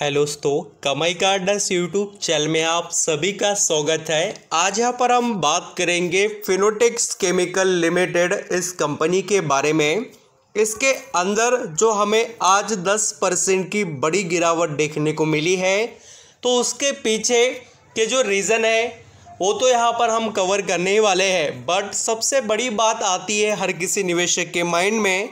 hello दोस्तों कमाई gardens YouTube channel में आप सभी का स्वागत है आज यहाँ पर हम बात करेंगे फिनोटेक्स केमिकल लिमिटेड इस कंपनी के बारे में इसके अंदर जो हमें आज 10 परसेंट की बड़ी गिरावट देखने को मिली है तो उसके पीछे के जो रीज़न है वो तो यहाँ पर हम कवर करने वाले हैं बट सबसे बड़ी बात आती है हर किसी निवेशक के माइंड में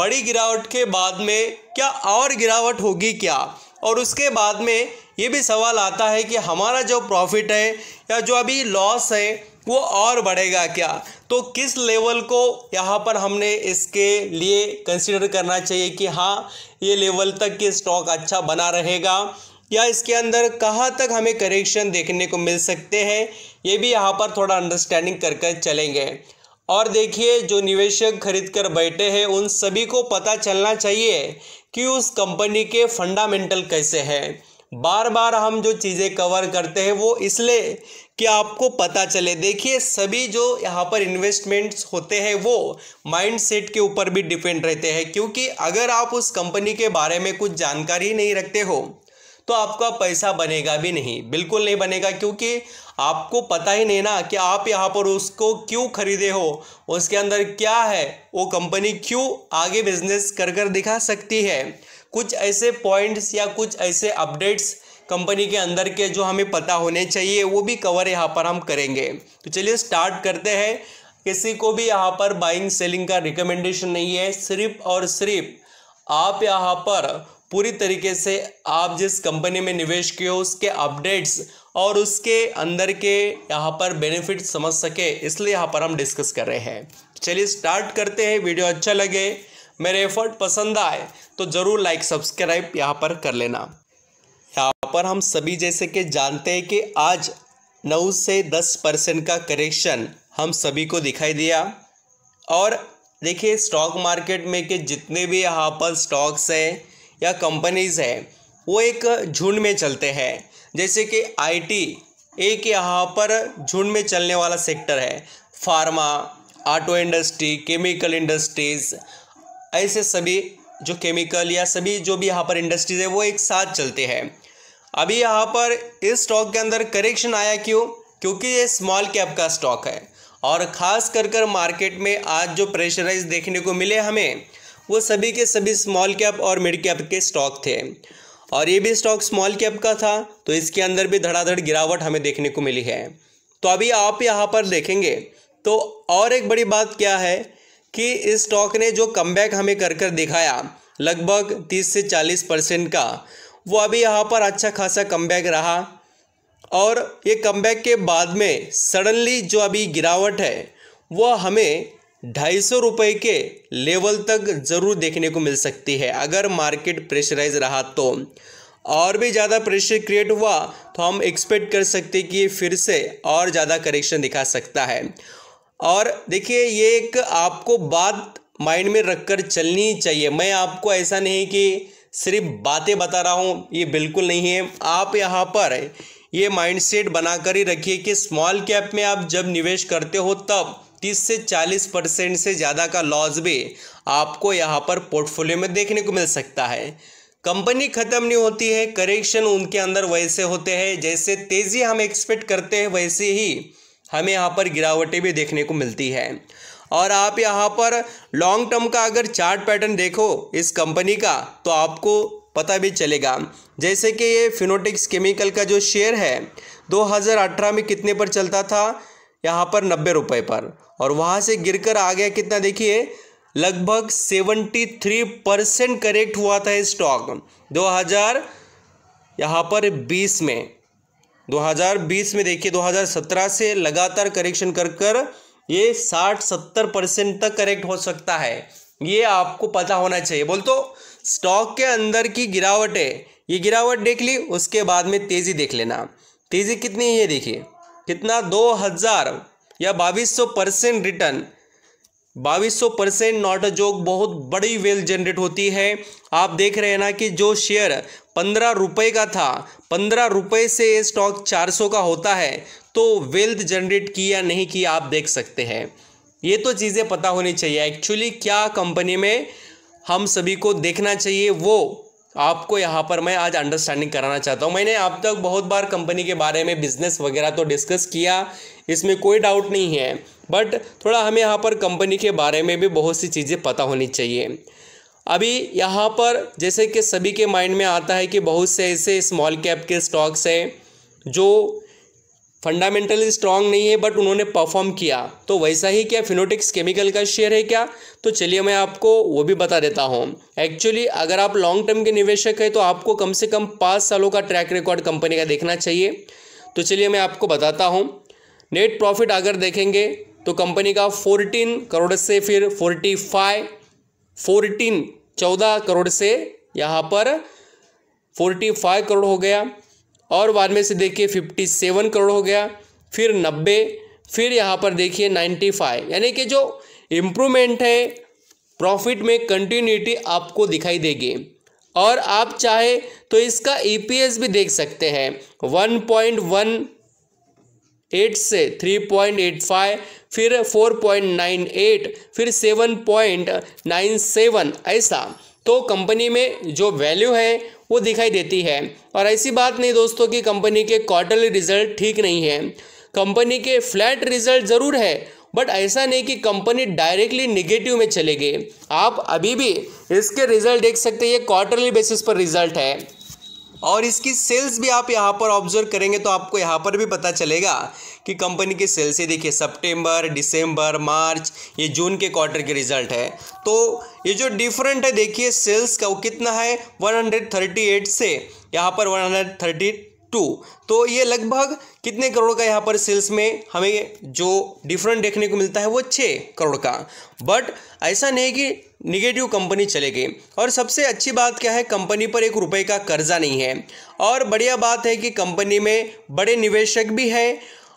बड़ी गिरावट के बाद में क्या और गिरावट होगी क्या और उसके बाद में ये भी सवाल आता है कि हमारा जो प्रॉफिट है या जो अभी लॉस है वो और बढ़ेगा क्या तो किस लेवल को यहाँ पर हमने इसके लिए कंसिडर करना चाहिए कि हाँ ये लेवल तक के स्टॉक अच्छा बना रहेगा या इसके अंदर कहाँ तक हमें करेक्शन देखने को मिल सकते हैं ये भी यहाँ पर थोड़ा अंडरस्टैंडिंग कर कर चलेंगे और देखिए जो निवेशक खरीद कर बैठे हैं उन सभी को पता चलना चाहिए कि उस कंपनी के फंडामेंटल कैसे हैं बार बार हम जो चीज़ें कवर करते हैं वो इसलिए कि आपको पता चले देखिए सभी जो यहाँ पर इन्वेस्टमेंट्स होते हैं वो माइंड सेट के ऊपर भी डिपेंड रहते हैं क्योंकि अगर आप उस कंपनी के बारे में कुछ जानकारी नहीं रखते हो तो आपका पैसा बनेगा भी नहीं बिल्कुल नहीं बनेगा क्योंकि आपको पता ही नहीं ना कि आप यहाँ पर उसको क्यों खरीदे हो उसके अंदर क्या है वो कंपनी क्यों आगे बिजनेस कर कर दिखा सकती है कुछ ऐसे पॉइंट्स या कुछ ऐसे अपडेट्स कंपनी के अंदर के जो हमें पता होने चाहिए वो भी कवर यहाँ पर हम करेंगे तो चलिए स्टार्ट करते हैं किसी को भी यहाँ पर बाइंग सेलिंग का रिकमेंडेशन नहीं है सिर्फ और सिर्फ आप यहाँ पर पूरी तरीके से आप जिस कंपनी में निवेश किए हो उसके अपडेट्स और उसके अंदर के यहाँ पर बेनिफिट समझ सके इसलिए यहाँ पर हम डिस्कस कर रहे हैं चलिए स्टार्ट करते हैं वीडियो अच्छा लगे मेरे एफर्ट पसंद आए तो ज़रूर लाइक सब्सक्राइब यहाँ पर कर लेना यहाँ पर हम सभी जैसे कि जानते हैं कि आज नौ से दस परसेंट का करेक्शन हम सभी को दिखाई दिया और देखिए स्टॉक मार्केट में के जितने भी यहाँ पर स्टॉक्स हैं या कंपनीज़ हैं वो एक झुंड में चलते हैं जैसे कि आईटी एक यहाँ पर झुंड में चलने वाला सेक्टर है pharma auto industry chemical industries ऐसे सभी जो केमिकल या सभी जो भी यहाँ पर इंडस्ट्रीज़ है वो एक साथ चलते हैं अभी यहाँ पर इस स्टॉक के अंदर करेक्शन आया क्यों क्योंकि ये स्मॉल कैप का स्टॉक है और ख़ास कर कर मार्केट में आज जो प्रेशराइज देखने को मिले हमें वो सभी के सभी स्मॉल कैप और मिड कैप के स्टॉक थे और ये भी स्टॉक स्मॉल कैप का था तो इसके अंदर भी धड़ाधड़ गिरावट हमें देखने को मिली है तो अभी आप यहाँ पर देखेंगे तो और एक बड़ी बात क्या है कि इस स्टॉक ने जो कमबैक हमें कर कर दिखाया लगभग 30 से 40 परसेंट का वो अभी यहाँ पर अच्छा खासा कमबैक रहा और ये कमबैक के बाद में सडनली जो अभी गिरावट है वो हमें ढाई सौ रुपये के लेवल तक ज़रूर देखने को मिल सकती है अगर मार्केट प्रेशराइज रहा तो और भी ज़्यादा प्रेशर क्रिएट हुआ तो हम एक्सपेक्ट कर सकते कि ये फिर से और ज़्यादा करेक्शन दिखा सकता है और देखिए ये एक आपको बात माइंड में रखकर चलनी चाहिए मैं आपको ऐसा नहीं कि सिर्फ बातें बता रहा हूँ ये बिल्कुल नहीं है आप यहाँ पर ये माइंडसेट बनाकर ही रखिए कि स्मॉल कैप में आप जब निवेश करते हो तब तीस से चालीस परसेंट से ज़्यादा का लॉस भी आपको यहाँ पर पोर्टफोलियो में देखने को मिल सकता है कंपनी ख़त्म नहीं होती है करेक्शन उनके अंदर वैसे होते हैं जैसे तेज़ी हम एक्सपेक्ट करते हैं वैसे ही हमें यहाँ पर गिरावटें भी देखने को मिलती है और आप यहाँ पर लॉन्ग टर्म का अगर चार्ट पैटर्न देखो इस कंपनी का तो आपको पता भी चलेगा जैसे कि ये फिनोटिक्स केमिकल का जो शेयर है 2018 में कितने पर चलता था यहाँ पर नब्बे रुपये पर और वहाँ से गिरकर आ गया कितना देखिए लगभग 73 परसेंट करेक्ट हुआ था स्टॉक 2000 यहाँ पर 20 में 2020 में देखिए 2017 से लगातार करेक्शन कर कर ये 60-70 परसेंट तक करेक्ट हो सकता है ये आपको पता होना चाहिए बोल तो स्टॉक के अंदर की गिरावट है ये गिरावट देख ली उसके बाद में तेज़ी देख लेना तेज़ी कितनी है ये देखिए कितना दो हज़ार या सौ परसेंट रिटर्न बाईस सौ परसेंट नॉट अ जोक बहुत बड़ी वेल्थ जनरेट होती है आप देख रहे हैं ना कि जो शेयर पंद्रह रुपये का था पंद्रह रुपये से ये स्टॉक सौ का होता है तो वेल्थ जनरेट की या नहीं की आप देख सकते हैं ये तो चीज़ें पता होनी चाहिए एक्चुअली क्या कंपनी में हम सभी को देखना चाहिए वो आपको यहाँ पर मैं आज अंडरस्टैंडिंग कराना चाहता हूँ मैंने अब तक बहुत बार कंपनी के बारे में बिजनेस वगैरह तो डिस्कस किया इसमें कोई डाउट नहीं है बट थोड़ा हमें यहाँ पर कंपनी के बारे में भी बहुत सी चीज़ें पता होनी चाहिए अभी यहाँ पर जैसे कि सभी के माइंड में आता है कि बहुत से ऐसे स्मॉल कैप के स्टॉक्स हैं जो फंडामेंटली स्ट्रांग नहीं है बट उन्होंने परफॉर्म किया तो वैसा ही क्या फिनोटिक्स केमिकल का शेयर है क्या तो चलिए मैं आपको वो भी बता देता हूँ एक्चुअली अगर आप लॉन्ग टर्म के निवेशक हैं तो आपको कम से कम पाँच सालों का ट्रैक रिकॉर्ड कंपनी का देखना चाहिए तो चलिए मैं आपको बताता हूँ नेट प्रॉफिट अगर देखेंगे तो कंपनी का फोर्टीन करोड़ से फिर फोर्टी फाइव फोर्टीन चौदह करोड़ से यहाँ पर फोर्टी फाइव करोड़ हो गया और बाद में से देखिए फिफ्टी सेवन करोड़ हो गया फिर नब्बे फिर यहाँ पर देखिए नाइन्टी फाइव यानी कि जो इम्प्रूवमेंट है प्रॉफिट में कंटिन्यूटी आपको दिखाई देगी और आप चाहे तो इसका ईपीएस e भी देख सकते हैं वन पॉइंट वन एट से थ्री पॉइंट एट फाइव फिर फोर पॉइंट नाइन एट फिर सेवन पॉइंट नाइन सेवन ऐसा तो कंपनी में जो वैल्यू है वो दिखाई देती है और ऐसी बात नहीं दोस्तों कि कंपनी के क्वार्टरली रिजल्ट ठीक नहीं है कंपनी के फ्लैट रिजल्ट ज़रूर है बट ऐसा नहीं कि कंपनी डायरेक्टली निगेटिव में चले गए आप अभी भी इसके रिजल्ट देख सकते हैं क्वार्टरली बेसिस पर रिजल्ट है और इसकी सेल्स भी आप यहाँ पर ऑब्जर्व करेंगे तो आपको यहाँ पर भी पता चलेगा कि कंपनी के सेल से देखिए सितंबर दिसंबर मार्च ये जून के क्वार्टर के रिजल्ट है तो ये जो डिफरेंट है देखिए सेल्स का वो कितना है 138 से यहाँ पर 132 तो ये लगभग कितने करोड़ का यहाँ पर सेल्स में हमें जो डिफरेंट देखने को मिलता है वो छः करोड़ का बट ऐसा नहीं कि निगेटिव कंपनी चले गई और सबसे अच्छी बात क्या है कंपनी पर एक रुपए का कर्जा नहीं है और बढ़िया बात है कि कंपनी में बड़े निवेशक भी हैं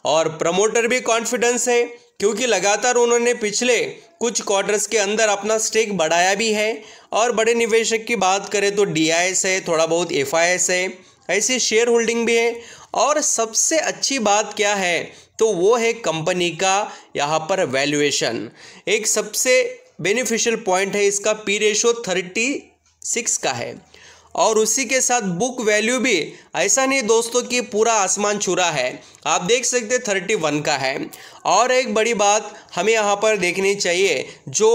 और प्रमोटर भी कॉन्फिडेंस है क्योंकि लगातार उन्होंने पिछले कुछ क्वार्टर्स के अंदर अपना स्टेक बढ़ाया भी है और बड़े निवेशक की बात करें तो डी है थोड़ा बहुत एफ है ऐसी शेयर होल्डिंग भी है और सबसे अच्छी बात क्या है तो वो है कंपनी का यहाँ पर वैल्यूएशन एक सबसे बेनिफिशियल पॉइंट है इसका पी रेशो थर्टी सिक्स का है और उसी के साथ बुक वैल्यू भी ऐसा नहीं दोस्तों कि पूरा आसमान छुरा है आप देख सकते थर्टी वन का है और एक बड़ी बात हमें यहाँ पर देखनी चाहिए जो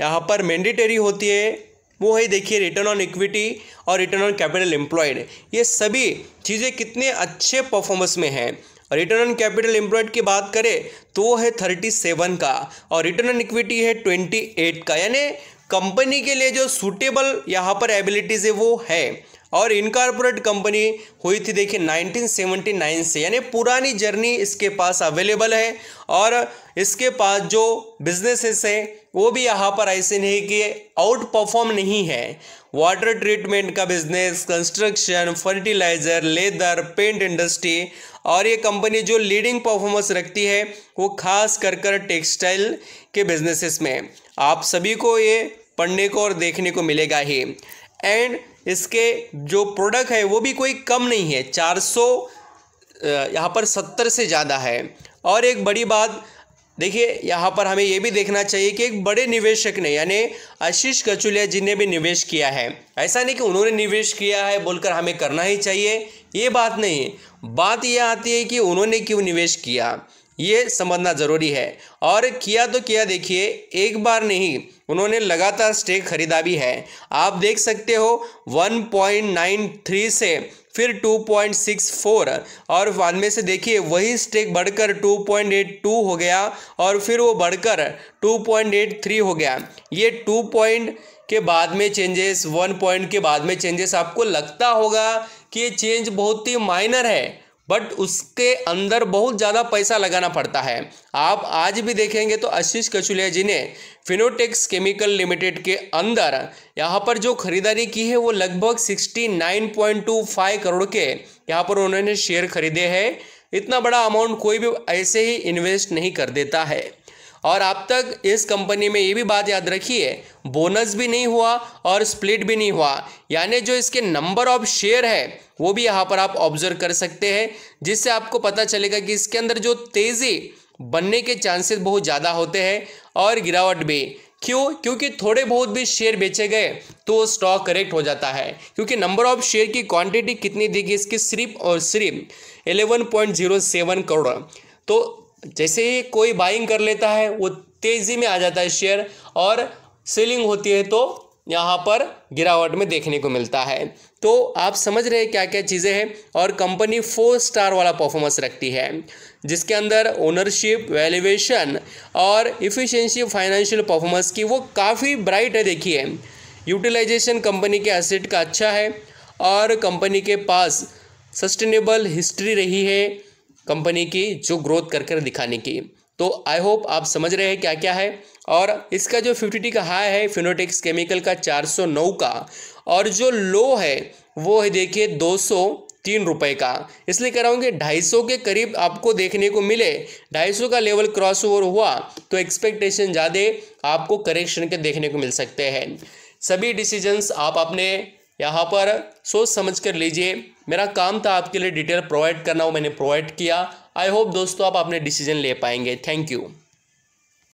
यहाँ पर मैंडेटरी होती है वो है देखिए रिटर्न ऑन इक्विटी और रिटर्न ऑन कैपिटल एम्प्लॉयड ये सभी चीज़ें कितने अच्छे परफॉर्मेंस में हैं रिटर्न ऑन कैपिटल एम्प्लॉयड की बात करें तो वो है थर्टी सेवन का और रिटर्न ऑन इक्विटी है ट्वेंटी एट का यानी कंपनी के लिए जो सूटेबल यहाँ पर एबिलिटीज़ है वो है और इनकॉर्पोरेट कंपनी हुई थी देखिए 1979 से यानी पुरानी जर्नी इसके पास अवेलेबल है और इसके पास जो बिजनेसेस है वो भी यहाँ पर ऐसे नहीं कि आउट परफॉर्म नहीं है वाटर ट्रीटमेंट का business construction fertiliser leather paint industry और ये कंपनी जो लीडिंग परफॉर्मेंस रखती है वो खास कर कर टेक्सटाइल के बिजनेसेस में आप सभी को ये पढ़ने को और देखने को मिलेगा ही एंड इसके जो प्रोडक्ट है वो भी कोई कम नहीं है चार सौ यहाँ पर सत्तर से ज़्यादा है और एक बड़ी बात देखिए यहाँ पर हमें ये भी देखना चाहिए कि एक बड़े निवेशक ने यानी आशीष कचुलिया जी ने भी निवेश किया है ऐसा नहीं कि उन्होंने निवेश किया है बोलकर हमें करना ही चाहिए ये बात नहीं बात यह आती है कि उन्होंने क्यों निवेश किया ये समझना ज़रूरी है और किया तो किया देखिए एक बार नहीं उन्होंने लगातार स्टेक खरीदा भी है आप देख सकते हो 1.93 से फिर 2.64 और बाद में से देखिए वही स्टेक बढ़कर 2.82 हो गया और फिर वो बढ़कर 2.83 हो गया ये 2 पॉइंट के बाद में चेंजेस 1 पॉइंट के बाद में चेंजेस आपको लगता होगा कि ये चेंज बहुत ही माइनर है बट उसके अंदर बहुत ज़्यादा पैसा लगाना पड़ता है आप आज भी देखेंगे तो आशीष कचुलिया जी ने फिनोटेक्स केमिकल लिमिटेड के अंदर यहाँ पर जो खरीदारी की है वो लगभग 69.25 करोड़ के यहाँ पर उन्होंने शेयर खरीदे हैं इतना बड़ा अमाउंट कोई भी ऐसे ही इन्वेस्ट नहीं कर देता है और आप तक इस कंपनी में ये भी बात याद रखिए बोनस भी नहीं हुआ और स्प्लिट भी नहीं हुआ यानी जो इसके नंबर ऑफ शेयर है वो भी यहाँ पर आप ऑब्जर्व कर सकते हैं जिससे आपको पता चलेगा कि इसके अंदर जो तेज़ी बनने के चांसेस बहुत ज़्यादा होते हैं और गिरावट भी क्यों क्योंकि थोड़े बहुत भी शेयर बेचे गए तो स्टॉक करेक्ट हो जाता है क्योंकि नंबर ऑफ शेयर की क्वांटिटी कितनी दी गई इसकी सिर्फ और सिर्फ 11.07 करोड़ तो जैसे ही कोई बाइंग कर लेता है वो तेज़ी में आ जाता है शेयर और सेलिंग होती है तो यहाँ पर गिरावट में देखने को मिलता है तो आप समझ रहे हैं क्या क्या चीज़ें हैं और कंपनी फोर स्टार वाला परफॉर्मेंस रखती है जिसके अंदर ओनरशिप वैल्यूएशन और इफिशेंसी फाइनेंशियल परफॉर्मेंस की वो काफ़ी ब्राइट है देखिए यूटिलाइजेशन कंपनी के एसेट का अच्छा है और कंपनी के पास सस्टेनेबल हिस्ट्री रही है कंपनी की जो ग्रोथ कर कर दिखाने की तो आई होप आप समझ रहे हैं क्या क्या है और इसका जो फिफ्टी टी का हाई है फिनोटेक्स केमिकल का 409 का और जो लो है वो है देखिए दो तीन रुपए का इसलिए कह रहा हूँ कि ढाई सौ के करीब आपको देखने को मिले ढाई सौ का लेवल क्रॉस ओवर हुआ तो एक्सपेक्टेशन ज़्यादा आपको करेक्शन के देखने को मिल सकते हैं सभी डिसीजंस आप अपने यहाँ पर सोच समझ कर लीजिए मेरा काम था आपके लिए डिटेल प्रोवाइड करना वो मैंने प्रोवाइड किया आई होप दोस्तों आप अपने डिसीजन ले पाएंगे थैंक यू